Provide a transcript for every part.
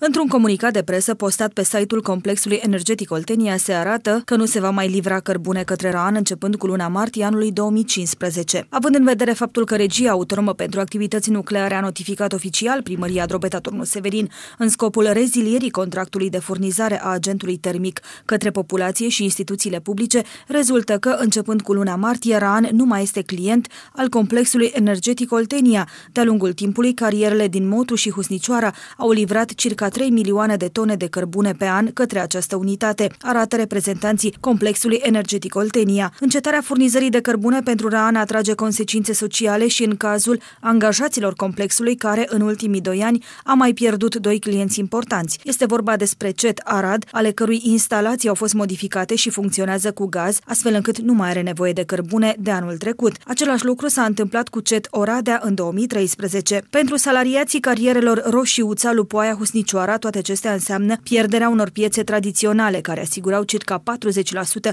Într-un comunicat de presă postat pe site-ul complexului energetic Oltenia se arată că nu se va mai livra cărbune către RAN începând cu luna martie anului 2015. Având în vedere faptul că regia autonomă pentru activități nucleare a notificat oficial primăria Drobeta Turnu Severin în scopul rezilierii contractului de furnizare a agentului termic către populație și instituțiile publice, rezultă că începând cu luna martie RAN nu mai este client al complexului energetic Oltenia. De-a lungul timpului, carierele din Motu și Husnicioara au livrat circa circa 3 milioane de tone de cărbune pe an către această unitate, arată reprezentanții Complexului Energetic Oltenia. Încetarea furnizării de cărbune pentru RAN atrage consecințe sociale și în cazul angajaților complexului care în ultimii doi ani a mai pierdut doi clienți importanți. Este vorba despre CET Arad, ale cărui instalații au fost modificate și funcționează cu gaz, astfel încât nu mai are nevoie de cărbune de anul trecut. Același lucru s-a întâmplat cu CET Oradea în 2013. Pentru salariații carierelor Roșiuța, Lupoaia, Husniciu, Timișoara, toate acestea înseamnă pierderea unor piețe tradiționale, care asigurau circa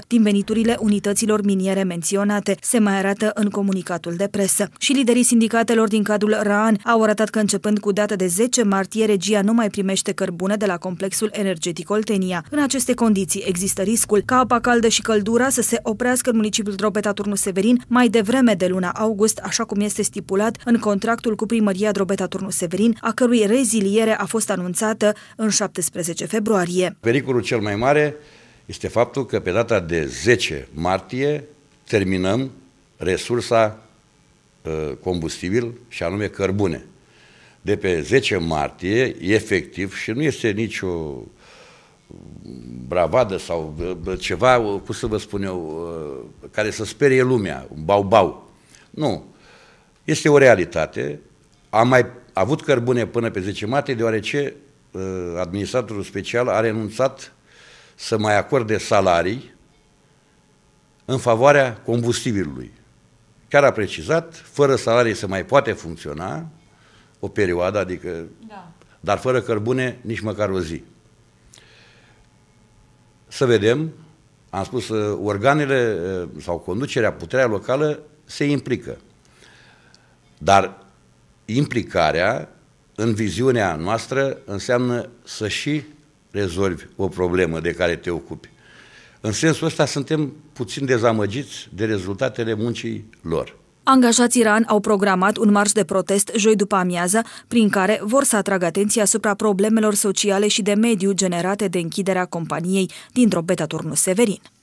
40% din veniturile unităților miniere menționate, se mai arată în comunicatul de presă. Și liderii sindicatelor din cadrul RAAN au arătat că începând cu data de 10 martie, regia nu mai primește cărbune de la complexul energetic Oltenia. În aceste condiții există riscul ca apa caldă și căldura să se oprească în municipiul Drobeta Turnu Severin mai devreme de luna august, așa cum este stipulat în contractul cu primăria Drobeta Turnu Severin, a cărui reziliere a fost anunțată dată în 17 februarie. Pericolul cel mai mare este faptul că pe data de 10 martie terminăm resursa uh, combustibil și anume cărbune. De pe 10 martie, efectiv, și nu este nicio bravadă sau uh, uh, ceva, cum să vă spun eu, care să sperie lumea, un bau-bau. Nu. Este o realitate. Am mai avut cărbune până pe 10 martie, deoarece Uh, administratorul special a renunțat să mai acorde salarii în favoarea combustibilului. Chiar a precizat, fără salarii se mai poate funcționa o perioadă, adică, da. dar fără cărbune nici măcar o zi. Să vedem, am spus, uh, organele uh, sau conducerea, puterea locală se implică. Dar implicarea în viziunea noastră înseamnă să și rezolvi o problemă de care te ocupi. În sensul ăsta suntem puțin dezamăgiți de rezultatele muncii lor. Angajații Iran au programat un marș de protest joi după amiază, prin care vor să atragă atenția asupra problemelor sociale și de mediu generate de închiderea companiei din Drobeta turnul Severin.